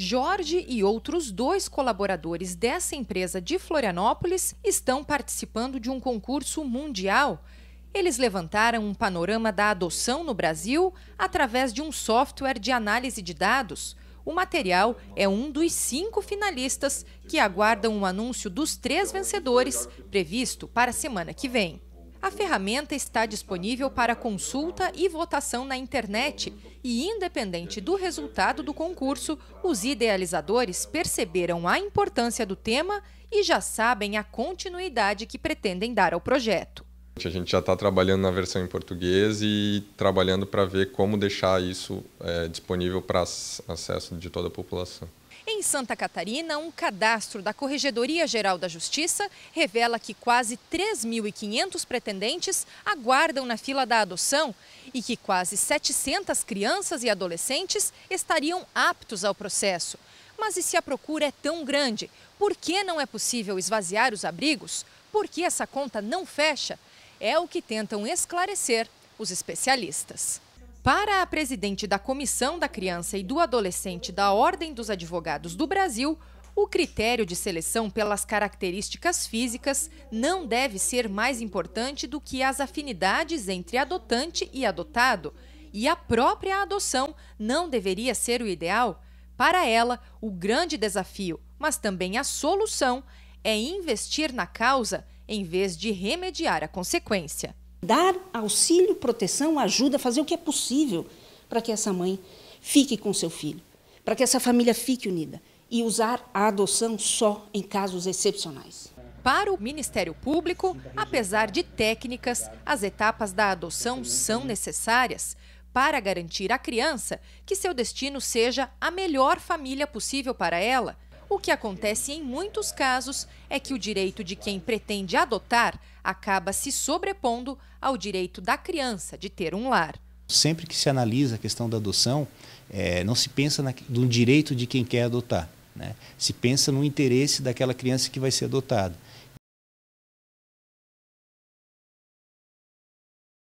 Jorge e outros dois colaboradores dessa empresa de Florianópolis estão participando de um concurso mundial. Eles levantaram um panorama da adoção no Brasil através de um software de análise de dados. O material é um dos cinco finalistas que aguardam o um anúncio dos três vencedores, previsto para a semana que vem. A ferramenta está disponível para consulta e votação na internet e, independente do resultado do concurso, os idealizadores perceberam a importância do tema e já sabem a continuidade que pretendem dar ao projeto. A gente já está trabalhando na versão em português e trabalhando para ver como deixar isso é, disponível para acesso de toda a população em Santa Catarina, um cadastro da Corregedoria Geral da Justiça revela que quase 3.500 pretendentes aguardam na fila da adoção e que quase 700 crianças e adolescentes estariam aptos ao processo. Mas e se a procura é tão grande? Por que não é possível esvaziar os abrigos? Por que essa conta não fecha? É o que tentam esclarecer os especialistas. Para a presidente da Comissão da Criança e do Adolescente da Ordem dos Advogados do Brasil, o critério de seleção pelas características físicas não deve ser mais importante do que as afinidades entre adotante e adotado, e a própria adoção não deveria ser o ideal. Para ela, o grande desafio, mas também a solução, é investir na causa em vez de remediar a consequência dar auxílio, proteção, ajuda, fazer o que é possível para que essa mãe fique com seu filho, para que essa família fique unida e usar a adoção só em casos excepcionais. Para o Ministério Público, apesar de técnicas, as etapas da adoção são necessárias para garantir à criança que seu destino seja a melhor família possível para ela o que acontece em muitos casos é que o direito de quem pretende adotar acaba se sobrepondo ao direito da criança de ter um lar. Sempre que se analisa a questão da adoção, é, não se pensa na, no direito de quem quer adotar, né? se pensa no interesse daquela criança que vai ser adotada.